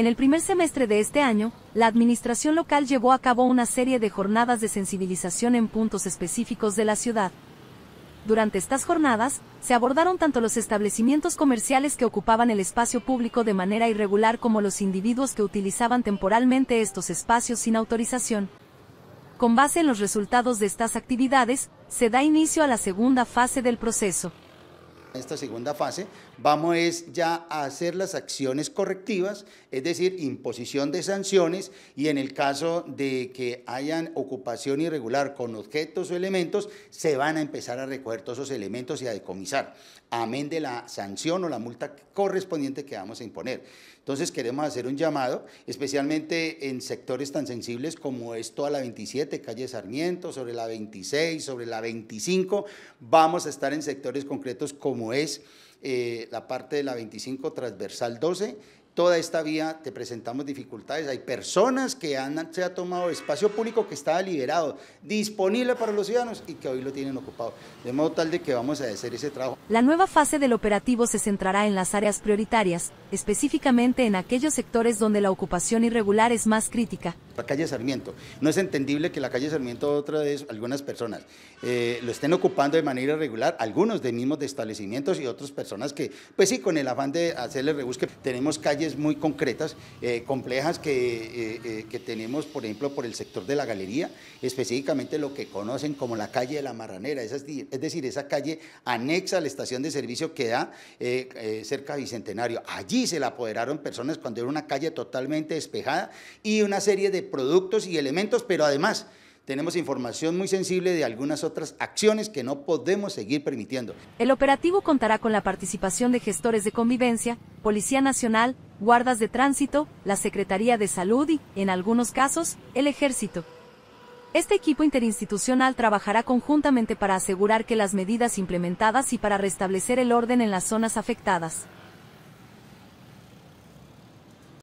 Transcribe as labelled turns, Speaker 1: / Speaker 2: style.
Speaker 1: En el primer semestre de este año, la administración local llevó a cabo una serie de jornadas de sensibilización en puntos específicos de la ciudad. Durante estas jornadas, se abordaron tanto los establecimientos comerciales que ocupaban el espacio público de manera irregular como los individuos que utilizaban temporalmente estos espacios sin autorización. Con base en los resultados de estas actividades, se da inicio a la segunda fase del proceso.
Speaker 2: En esta segunda fase, vamos ya a hacer las acciones correctivas, es decir, imposición de sanciones y en el caso de que haya ocupación irregular con objetos o elementos, se van a empezar a recoger todos esos elementos y a decomisar, amén de la sanción o la multa correspondiente que vamos a imponer. Entonces queremos hacer un llamado, especialmente en sectores tan sensibles como esto a la 27, calle Sarmiento, sobre la 26, sobre la 25, vamos a estar en sectores concretos como como es eh, la parte de la 25 transversal 12 toda esta vía te presentamos dificultades. Hay personas que han, se ha tomado espacio público que estaba liberado, disponible para los ciudadanos y que hoy lo tienen ocupado. De modo tal de que vamos a hacer ese trabajo. La
Speaker 1: nueva fase del operativo se centrará en las áreas prioritarias, específicamente en aquellos sectores donde la ocupación irregular es más crítica.
Speaker 2: La calle Sarmiento. No es entendible que la calle Sarmiento otra vez algunas personas eh, lo estén ocupando de manera irregular, algunos de mismos establecimientos y otras personas que, pues sí, con el afán de hacerle rebusque, tenemos calle muy concretas, eh, complejas que, eh, eh, que, tenemos, por ejemplo, por el sector de la galería, específicamente lo que conocen como la calle de la Marranera, es, decir, esa calle anexa a la estación de servicio que da cerca Bicentenario. Allí se la apoderaron personas cuando era una calle totalmente despejada y una serie de productos y elementos, pero además tenemos información muy sensible de algunas otras acciones que no podemos seguir permitiendo.
Speaker 1: El operativo contará con la participación de gestores de convivencia, Policía Nacional, guardas de tránsito, la Secretaría de Salud y, en algunos casos, el Ejército. Este equipo interinstitucional trabajará conjuntamente para asegurar que las medidas implementadas y para restablecer el orden en las zonas afectadas.